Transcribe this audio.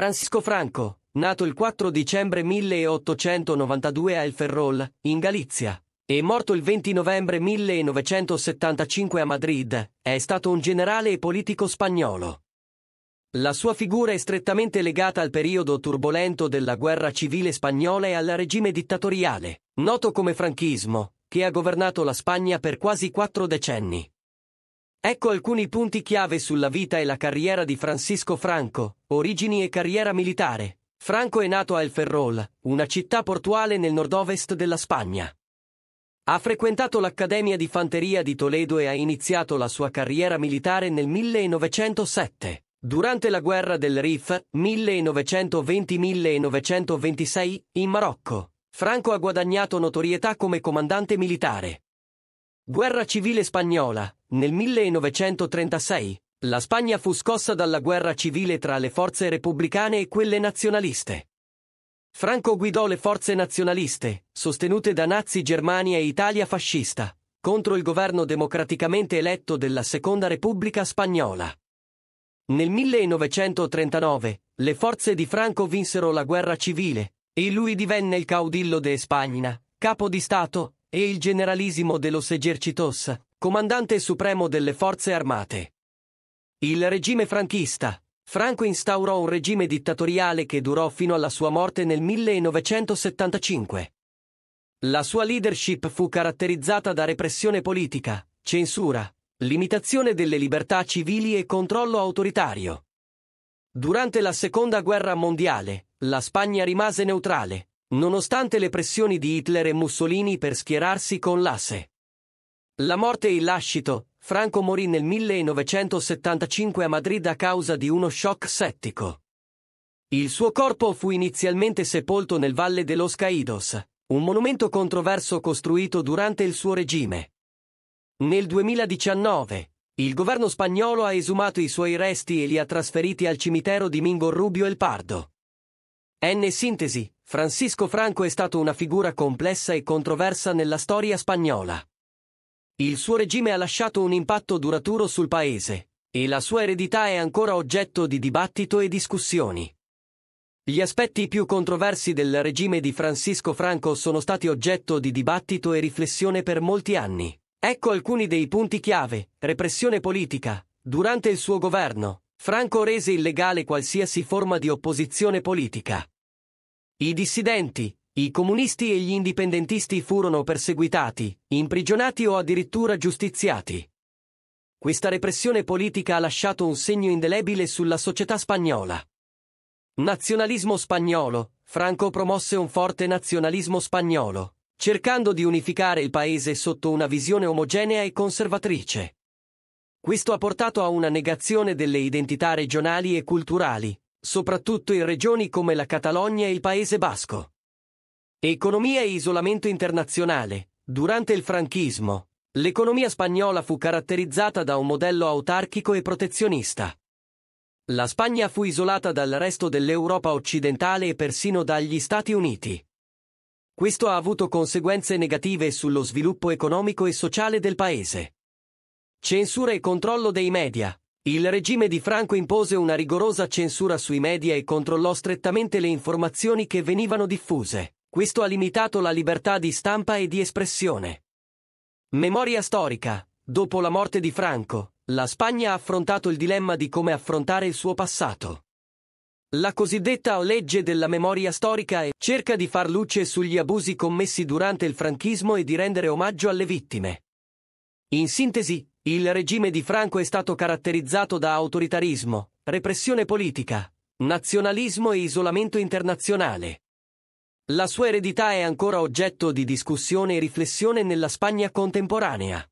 Francisco Franco, nato il 4 dicembre 1892 a El Ferrol, in Galizia, e morto il 20 novembre 1975 a Madrid, è stato un generale e politico spagnolo. La sua figura è strettamente legata al periodo turbolento della guerra civile spagnola e al regime dittatoriale, noto come franchismo, che ha governato la Spagna per quasi quattro decenni. Ecco alcuni punti chiave sulla vita e la carriera di Francisco Franco, origini e carriera militare. Franco è nato a El Ferrol, una città portuale nel nord-ovest della Spagna. Ha frequentato l'Accademia di Fanteria di Toledo e ha iniziato la sua carriera militare nel 1907. Durante la guerra del Rif 1920-1926 in Marocco, Franco ha guadagnato notorietà come comandante militare. Guerra civile spagnola. Nel 1936 la Spagna fu scossa dalla guerra civile tra le forze repubblicane e quelle nazionaliste. Franco guidò le forze nazionaliste, sostenute da Nazi Germania e Italia fascista, contro il governo democraticamente eletto della Seconda Repubblica Spagnola. Nel 1939 le forze di Franco vinsero la guerra civile e lui divenne il caudillo de Spagna, capo di Stato e il generalissimo dello Segercitos, comandante supremo delle forze armate. Il regime franchista. Franco instaurò un regime dittatoriale che durò fino alla sua morte nel 1975. La sua leadership fu caratterizzata da repressione politica, censura, limitazione delle libertà civili e controllo autoritario. Durante la Seconda Guerra Mondiale, la Spagna rimase neutrale, nonostante le pressioni di Hitler e Mussolini per schierarsi con l'asse. La morte e il lascito, Franco morì nel 1975 a Madrid a causa di uno shock settico. Il suo corpo fu inizialmente sepolto nel Valle de los Caídos, un monumento controverso costruito durante il suo regime. Nel 2019, il governo spagnolo ha esumato i suoi resti e li ha trasferiti al cimitero di Mingo Rubio El Pardo. N. Sintesi, Francisco Franco è stato una figura complessa e controversa nella storia spagnola. Il suo regime ha lasciato un impatto duraturo sul paese, e la sua eredità è ancora oggetto di dibattito e discussioni. Gli aspetti più controversi del regime di Francisco Franco sono stati oggetto di dibattito e riflessione per molti anni. Ecco alcuni dei punti chiave, repressione politica, durante il suo governo, Franco rese illegale qualsiasi forma di opposizione politica. I dissidenti, i comunisti e gli indipendentisti furono perseguitati, imprigionati o addirittura giustiziati. Questa repressione politica ha lasciato un segno indelebile sulla società spagnola. Nazionalismo spagnolo, Franco promosse un forte nazionalismo spagnolo, cercando di unificare il paese sotto una visione omogenea e conservatrice. Questo ha portato a una negazione delle identità regionali e culturali, soprattutto in regioni come la Catalogna e il Paese Basco. Economia e isolamento internazionale. Durante il franchismo, l'economia spagnola fu caratterizzata da un modello autarchico e protezionista. La Spagna fu isolata dal resto dell'Europa occidentale e persino dagli Stati Uniti. Questo ha avuto conseguenze negative sullo sviluppo economico e sociale del paese. Censura e controllo dei media. Il regime di Franco impose una rigorosa censura sui media e controllò strettamente le informazioni che venivano diffuse. Questo ha limitato la libertà di stampa e di espressione. Memoria storica. Dopo la morte di Franco, la Spagna ha affrontato il dilemma di come affrontare il suo passato. La cosiddetta legge della memoria storica è, cerca di far luce sugli abusi commessi durante il franchismo e di rendere omaggio alle vittime. In sintesi, il regime di Franco è stato caratterizzato da autoritarismo, repressione politica, nazionalismo e isolamento internazionale. La sua eredità è ancora oggetto di discussione e riflessione nella Spagna contemporanea.